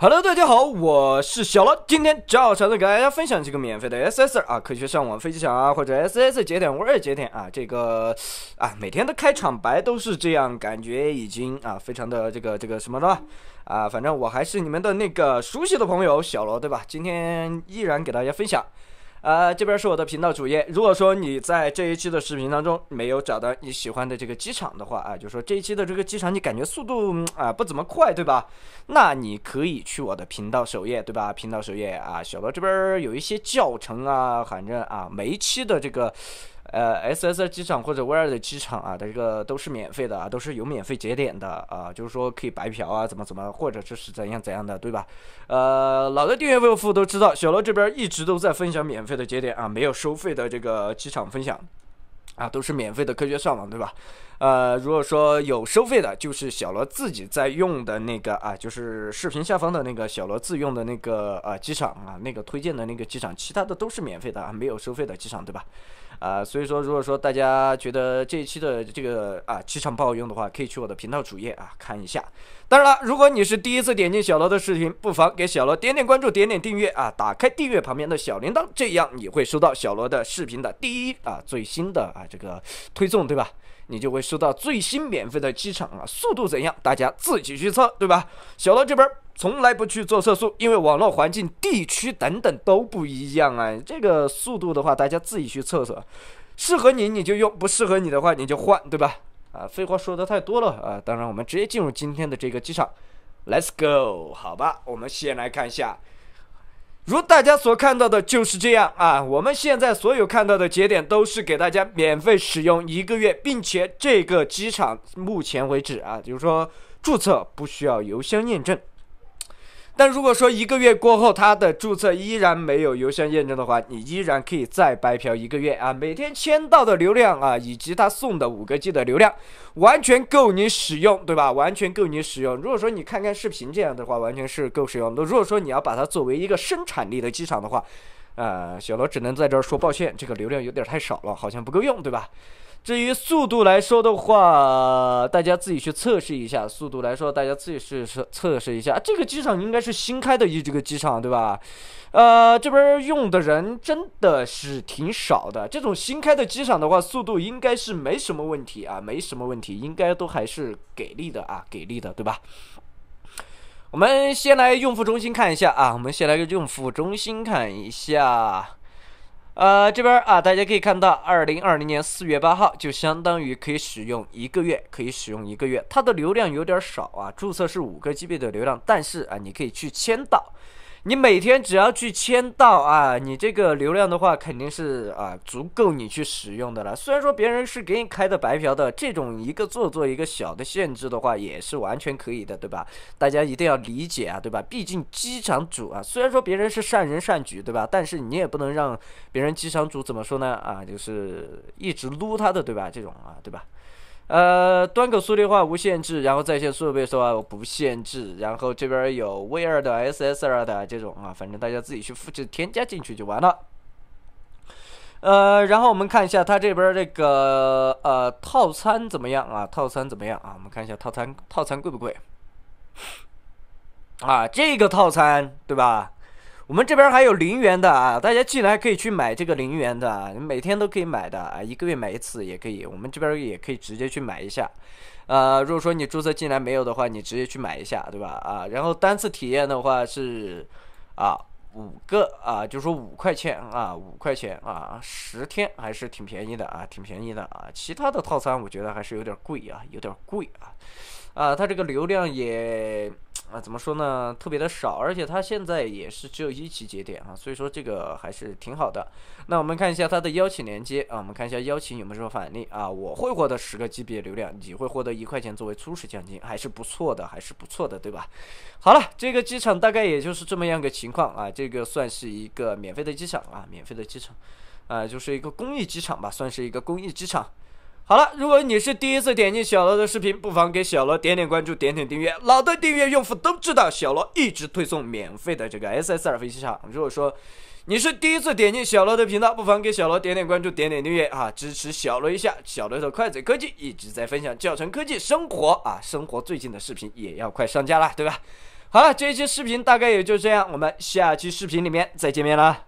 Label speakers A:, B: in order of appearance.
A: Hello，大家好，我是小罗，今天照常的给大家分享这个免费的 SSR 啊，科学上网飞机场啊，或者 s s 节点、VR 节点啊，这个啊，每天的开场白都是这样，感觉已经啊，非常的这个这个什么呢？啊，反正我还是你们的那个熟悉的朋友小罗，对吧？今天依然给大家分享。啊，这边是我的频道主页。如果说你在这一期的视频当中没有找到你喜欢的这个机场的话啊，就说这一期的这个机场你感觉速度啊不怎么快，对吧？那你可以去我的频道首页，对吧？频道首页啊，小罗这边有一些教程啊，反正啊，每一期的这个。呃，S S 机场或者威尔的机场啊，这个都是免费的啊，都是有免费节点的啊，就是说可以白嫖啊，怎么怎么，或者就是怎样怎样的，对吧？呃，老的订阅用户都知道，小罗这边一直都在分享免费的节点啊，没有收费的这个机场分享，啊，都是免费的科学上网，对吧？呃，如果说有收费的，就是小罗自己在用的那个啊，就是视频下方的那个小罗自用的那个呃机场啊，那个推荐的那个机场，其他的都是免费的啊，没有收费的机场，对吧？啊，所以说，如果说大家觉得这一期的这个啊机场不好用的话，可以去我的频道主页啊看一下。当然了，如果你是第一次点进小罗的视频，不妨给小罗点点关注，点点订阅啊，打开订阅旁边的小铃铛，这样你会收到小罗的视频的第一啊最新的啊这个推送，对吧？你就会收到最新免费的机场啊，速度怎样，大家自己去测，对吧？小罗这边。从来不去做测速，因为网络环境、地区等等都不一样啊。这个速度的话，大家自己去测测，适合你你就用，不适合你的话你就换，对吧？啊，废话说的太多了啊！当然，我们直接进入今天的这个机场，Let's go，好吧？我们先来看一下，如大家所看到的就是这样啊。我们现在所有看到的节点都是给大家免费使用一个月，并且这个机场目前为止啊，就是说注册不需要邮箱验证。但如果说一个月过后，他的注册依然没有邮箱验证的话，你依然可以再白嫖一个月啊！每天签到的流量啊，以及他送的五个 G 的流量，完全够你使用，对吧？完全够你使用。如果说你看看视频这样的话，完全是够使用。的。如果说你要把它作为一个生产力的机场的话，呃，小罗只能在这儿说抱歉，这个流量有点太少了，好像不够用，对吧？至于速度来说的话，大家自己去测试一下。速度来说，大家自己试试测试一下。啊，这个机场应该是新开的一这个机场，对吧？呃，这边用的人真的是挺少的。这种新开的机场的话，速度应该是没什么问题啊，没什么问题，应该都还是给力的啊，给力的，对吧？我们先来用户中心看一下啊，我们先来用户中心看一下。呃，这边啊，大家可以看到，二零二零年四月八号，就相当于可以使用一个月，可以使用一个月。它的流量有点少啊，注册是五个 G B 的流量，但是啊，你可以去签到。你每天只要去签到啊，你这个流量的话肯定是啊足够你去使用的了。虽然说别人是给你开的白嫖的，这种一个做做一个小的限制的话也是完全可以的，对吧？大家一定要理解啊，对吧？毕竟机场主啊，虽然说别人是善人善举，对吧？但是你也不能让别人机场主怎么说呢？啊，就是一直撸他的，对吧？这种啊，对吧？呃，端口数率化无限制，然后在线速度倍数啊不限制，然后这边有 V 二的、SS 二的这种啊，反正大家自己去复制添加进去就完了。呃，然后我们看一下它这边这个呃套餐怎么样啊？套餐怎么样啊？我们看一下套餐套餐贵不贵？啊，这个套餐对吧？我们这边还有零元的啊，大家进来可以去买这个零元的，你每天都可以买的啊，一个月买一次也可以。我们这边也可以直接去买一下，呃，如果说你注册进来没有的话，你直接去买一下，对吧？啊，然后单次体验的话是啊五个啊，就说五块钱啊，五块钱啊，十天还是挺便宜的啊，挺便宜的啊。其他的套餐我觉得还是有点贵啊，有点贵啊，啊，它这个流量也。啊，怎么说呢？特别的少，而且它现在也是只有一级节点啊，所以说这个还是挺好的。那我们看一下它的邀请连接啊，我们看一下邀请有没有什么返利啊？我会获得十个 G B 流量，你会获得一块钱作为初始奖金，还是不错的，还是不错的，对吧？好了，这个机场大概也就是这么样个情况啊，这个算是一个免费的机场啊，免费的机场，啊，就是一个公益机场吧，算是一个公益机场。好了，如果你是第一次点进小罗的视频，不妨给小罗点点关注，点点订阅。老的订阅用户都知道，小罗一直推送免费的这个 S s 二飞行场。如果说你是第一次点进小罗的频道，不妨给小罗点点关注，点点订阅啊，支持小罗一下。小罗的快嘴科技一直在分享教程、科技、生活啊，生活最近的视频也要快上架了，对吧？好了，这一期视频大概也就这样，我们下期视频里面再见面啦。